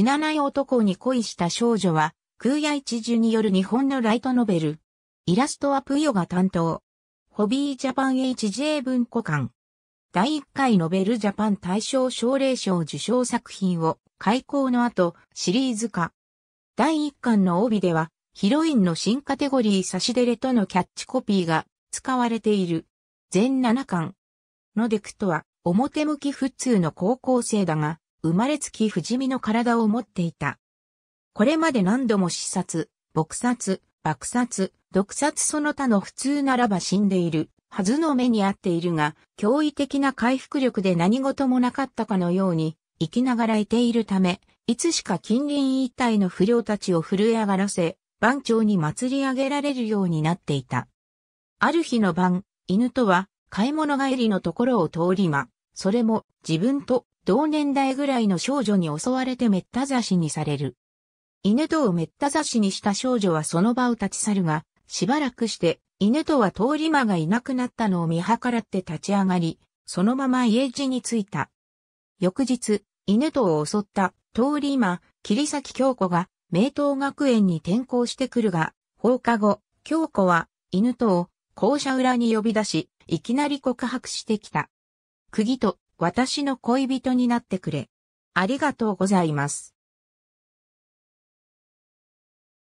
死なない男に恋した少女は、空也一樹による日本のライトノベル。イラストはプヨが担当。ホビージャパン HJ 文庫館。第1回ノベルジャパン大賞奨励賞受賞作品を開講の後シリーズ化。第1巻の帯ではヒロインの新カテゴリー差し出れとのキャッチコピーが使われている。全7巻。のデクとは表向き普通の高校生だが生まれつき不死身の体を持っていた。これまで何度も視察、撲殺、爆殺、毒殺その他の普通ならば死んでいるはずの目にあっているが、驚異的な回復力で何事もなかったかのように、生きながらいているため、いつしか近隣一帯の不良たちを震え上がらせ、番長に祭り上げられるようになっていた。ある日の晩、犬とは買い物帰りのところを通りま、それも自分と同年代ぐらいの少女に襲われてめった刺しにされる。犬とをめった刺しにした少女はその場を立ち去るが、しばらくして犬とは通り魔がいなくなったのを見計らって立ち上がり、そのまま家路に着いた。翌日、犬とを襲った通り魔、桐崎京子が名刀学園に転校してくるが、放課後、京子は犬とを校舎裏に呼び出し、いきなり告白してきた。釘と私の恋人になってくれ。ありがとうございます。